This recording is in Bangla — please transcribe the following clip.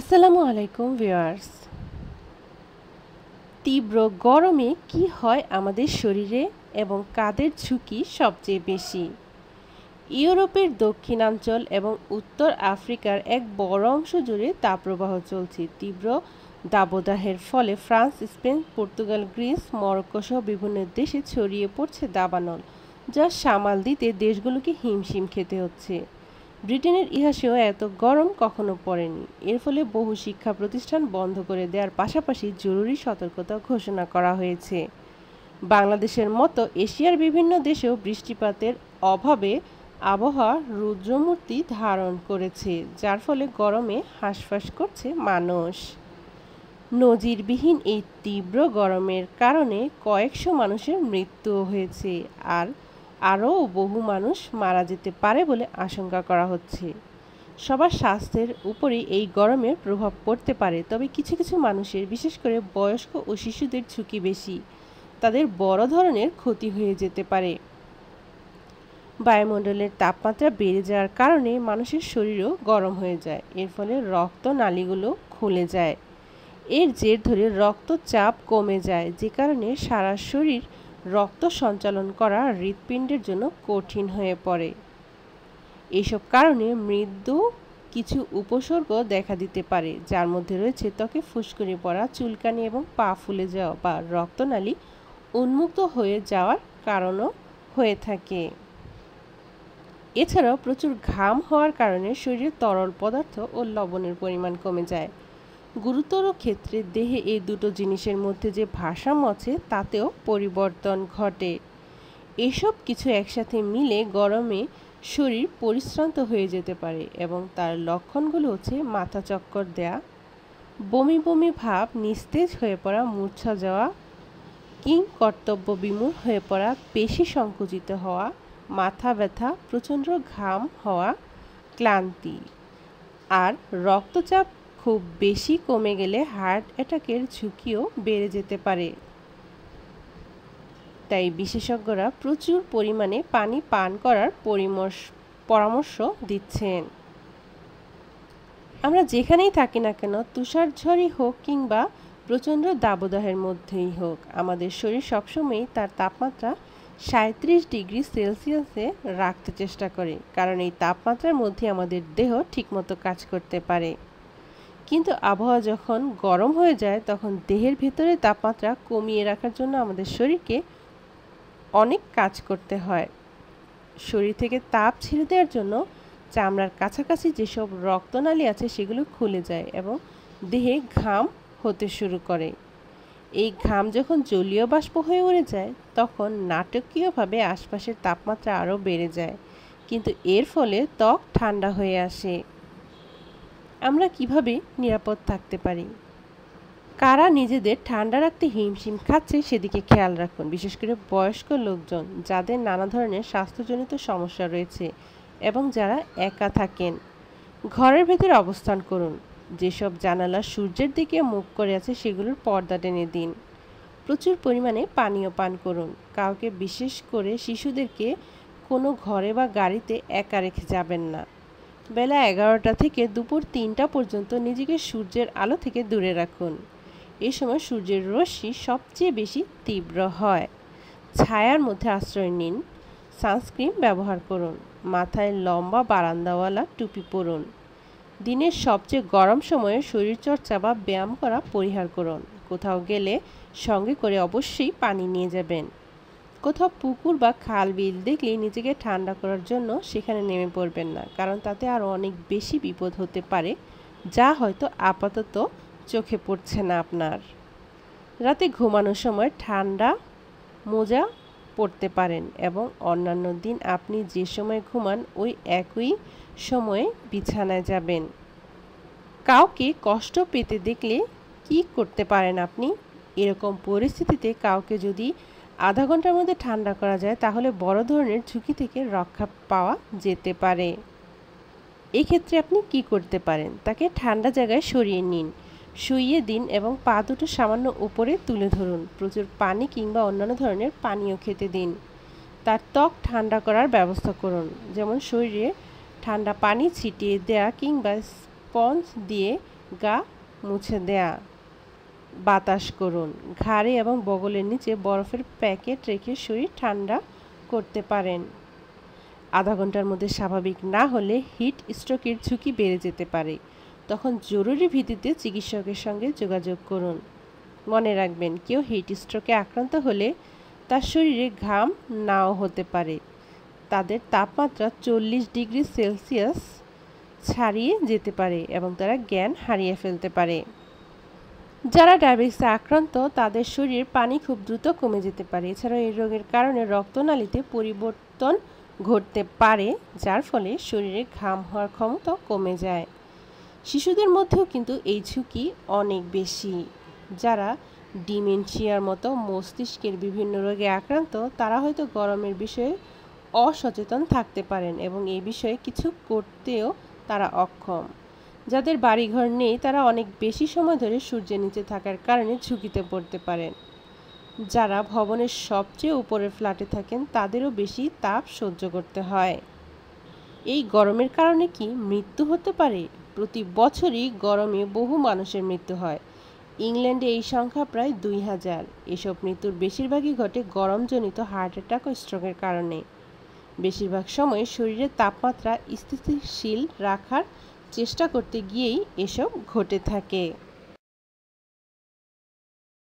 আসসালামু আলাইকুম ভিউয়ার্স তীব্র গরমে কি হয় আমাদের শরীরে এবং কাদের ঝুঁকি সবচেয়ে বেশি ইউরোপের দক্ষিণাঞ্চল এবং উত্তর আফ্রিকার এক বড় অংশ জুড়ে তাপপ্রবাহ চলছে তীব্র দাবদাহের ফলে France Spain Portugal Greece Morocco সহ বিভিন্ন দেশে ছড়িয়ে পড়ছে দাবানল যা সামাল দিতে দেশগুলোকে হিমশিম খেতে হচ্ছে ব্রিটেনের ইতিহাসেও এত গরম কখনো পড়েনি এর ফলে বহু শিক্ষা প্রতিষ্ঠান বন্ধ করে দেওয়ার পাশাপাশি জরুরি সতর্কতা ঘোষণা করা হয়েছে বাংলাদেশের মতো এশিয়ার বিভিন্ন দেশেও বৃষ্টিপাতের অভাবে আবহাওয়া রুদ্রমূর্তি ধারণ করেছে যার ফলে গরমে হাঁসফাঁস করছে মানুষ নজিরবিহীন এই তীব্র গরমের কারণে কয়েকশো মানুষের মৃত্যু হয়েছে আর আরও বহু মানুষ মারা যেতে পারে বলে আশঙ্কা করা হচ্ছে সবার স্বাস্থ্যের উপরেই এই গরমের প্রভাব পড়তে পারে তবে কিছু কিছু মানুষের বিশেষ করে বয়স্ক ও শিশুদের ঝুঁকি বেশি তাদের বড় ধরনের ক্ষতি হয়ে যেতে পারে বায়ুমণ্ডলের তাপমাত্রা বেড়ে যাওয়ার কারণে মানুষের শরীরও গরম হয়ে যায় এর ফলে রক্ত নালীগুলো খুলে যায় এর জের ধরে রক্তচাপ কমে যায় যে কারণে সারা শরীর রক্ত সঞ্চালন করা হৃৎপিণ্ডের জন্য কঠিন হয়ে পড়ে এইসব কারণে মৃদু কিছু উপসর্গ দেখা দিতে পারে যার মধ্যে রয়েছে ত্বকে ফুসকুনি পড়া চুলকানি এবং পা ফুলে যাওয়া বা রক্তনালী উন্মুক্ত হয়ে যাওয়ার কারণও হয়ে থাকে এছাড়াও প্রচুর ঘাম হওয়ার কারণে শরীরে তরল পদার্থ ও লবণের পরিমাণ কমে যায় গুরুতর ক্ষেত্রে দেহে এই দুটো জিনিসের মধ্যে যে ভারসাম্য আছে তাতেও পরিবর্তন ঘটে এসব কিছু একসাথে মিলে গরমে শরীর পরিশ্রান্ত হয়ে যেতে পারে এবং তার লক্ষণগুলো হচ্ছে মাথা চক্কর দেয়া বমি বমি ভাব নিস্তেজ হয়ে পড়া মূর্ছা যাওয়া কিং কর্তব্য বিমূল হয়ে পড়া পেশি সংকুচিত হওয়া মাথা ব্যথা প্রচণ্ড ঘাম হওয়া ক্লান্তি আর রক্তচাপ খুব বেশি কমে গেলে হার্ট অ্যাটাকের ঝুঁকিও বেড়ে যেতে পারে তাই বিশেষজ্ঞরা প্রচুর পরিমাণে পানি পান করার পরিমর্শ পরামর্শ দিচ্ছেন আমরা যেখানেই থাকি না কেন তুষার ঝড়ই হোক কিংবা প্রচণ্ড দাবদাহের মধ্যেই হোক আমাদের শরীর সবসময়ই তার তাপমাত্রা সাঁত্রিশ ডিগ্রি সেলসিয়াসে রাখতে চেষ্টা করে কারণ এই তাপমাত্রার মধ্যে আমাদের দেহ ঠিকমতো কাজ করতে পারে কিন্তু আবহাওয়া যখন গরম হয়ে যায় তখন দেহের ভেতরে তাপমাত্রা কমিয়ে রাখার জন্য আমাদের শরীরকে অনেক কাজ করতে হয় শরীর থেকে তাপ ছেড়ে দেওয়ার জন্য চামড়ার কাছাকাছি যেসব রক্তনালী আছে সেগুলো খুলে যায় এবং দেহে ঘাম হতে শুরু করে এই ঘাম যখন জলীয় বাষ্প হয়ে উড়ে যায় তখন নাটকীয়ভাবে আশপাশের তাপমাত্রা আরও বেড়ে যায় কিন্তু এর ফলে ত্বক ঠান্ডা হয়ে আসে আমরা কিভাবে নিরাপদ থাকতে পারি কারা নিজেদের ঠান্ডা রাখতে হিমশিম খাচ্ছে সেদিকে খেয়াল রাখুন বিশেষ করে বয়স্ক লোকজন যাদের নানা ধরনের স্বাস্থ্যজনিত সমস্যা রয়েছে এবং যারা একা থাকেন ঘরের ভেতরে অবস্থান করুন যেসব জানালা সূর্যের দিকে মুখ করে আছে সেগুলোর পর্দা টেনে দিন প্রচুর পরিমাণে পানীয় পান করুন কাউকে বিশেষ করে শিশুদেরকে কোনো ঘরে বা গাড়িতে একা রেখে যাবেন না বেলা এগারোটা থেকে দুপুর তিনটা পর্যন্ত নিজেকে সূর্যের আলো থেকে দূরে রাখুন এ সময় সূর্যের রশ্মি সবচেয়ে বেশি তীব্র হয় ছায়ার মধ্যে আশ্রয় নিন সানস্ক্রিন ব্যবহার করুন মাথায় লম্বা বারান্দাওয়ালা টুপি পরুন দিনের সবচেয়ে গরম সময়ে শরীরচর্চা বা ব্যায়াম করা পরিহার করুন কোথাও গেলে সঙ্গে করে অবশ্যই পানি নিয়ে যাবেন কোথাও পুকুর বা খাল বিল দেখলে নিজেকে ঠান্ডা করার জন্য সেখানে নেমে পড়বেন না কারণ তাতে আরও অনেক বেশি বিপদ হতে পারে যা হয়তো আপাতত চোখে পড়ছে না আপনার রাতে ঘুমানোর সময় ঠান্ডা মোজা পড়তে পারেন এবং অন্যান্য দিন আপনি যে সময় ঘুমান ওই একই সময়ে বিছানায় যাবেন কাউকে কষ্ট পেতে দেখলে কি করতে পারেন আপনি এরকম পরিস্থিতিতে কাউকে যদি আধা ঘন্টার মধ্যে ঠান্ডা করা যায় তাহলে বড় ধরনের ঝুঁকি থেকে রক্ষা পাওয়া যেতে পারে এক্ষেত্রে আপনি কি করতে পারেন তাকে ঠান্ডা জায়গায় সরিয়ে নিন শুইয়ে দিন এবং পা দুটো সামান্য উপরে তুলে ধরুন প্রচুর পানি কিংবা অন্যান্য ধরনের পানীয় খেতে দিন তার ত্বক ঠান্ডা করার ব্যবস্থা করুন যেমন শরীরে ঠান্ডা পানি ছিটিয়ে দেয়া কিংবা স্পঞ্জ দিয়ে গা মুছে দেয়া বাতাস করুন ঘাড়ে এবং বগলের নিচে বরফের প্যাকেট রেখে শরীর ঠান্ডা করতে পারেন আধা ঘন্টার মধ্যে স্বাভাবিক না হলে হিট স্ট্রোকের ঝুঁকি বেড়ে যেতে পারে তখন জরুরি ভিত্তিতে চিকিৎসকের সঙ্গে যোগাযোগ করুন মনে রাখবেন কেউ হিট স্ট্রোকে আক্রান্ত হলে তার শরীরে ঘাম নাও হতে পারে তাদের তাপমাত্রা চল্লিশ ডিগ্রি সেলসিয়াস ছাড়িয়ে যেতে পারে এবং তারা জ্ঞান হারিয়ে ফেলতে পারে যারা ডায়াবেটিসে আক্রান্ত তাদের শরীর পানি খুব দ্রুত কমে যেতে পারে এছাড়াও এই রোগের কারণে রক্তনালীতে পরিবর্তন ঘটতে পারে যার ফলে শরীরে ঘাম হওয়ার ক্ষমতা কমে যায় শিশুদের মধ্যেও কিন্তু এই ঝুঁকি অনেক বেশি যারা ডিমেনশিয়ার মতো মস্তিষ্কের বিভিন্ন রোগে আক্রান্ত তারা হয়তো গরমের বিষয়ে অসচেতন থাকতে পারেন এবং এই বিষয়ে কিছু করতেও তারা অক্ষম যাদের বাড়িঘর নেই তারা অনেক বেশি সময় ধরে সূর্যের নিচে থাকার কারণে ঝুঁকিতে পড়তে পারেন যারা ভবনের সবচেয়ে উপরের ফ্ল্যাটে থাকেন তাদেরও বেশি তাপ সহ্য করতে হয় এই গরমের কারণে কি মৃত্যু হতে পারে প্রতি বছরই গরমে বহু মানুষের মৃত্যু হয় ইংল্যান্ডে এই সংখ্যা প্রায় দুই হাজার এসব মৃত্যুর বেশিরভাগই ঘটে গরমজনিত হার্ট অ্যাটাক ও স্ট্রোকের কারণে বেশিরভাগ সময় শরীরের তাপমাত্রা স্থিতিশীল রাখার চেষ্টা করতে গিয়েই এসব ঘটে থাকে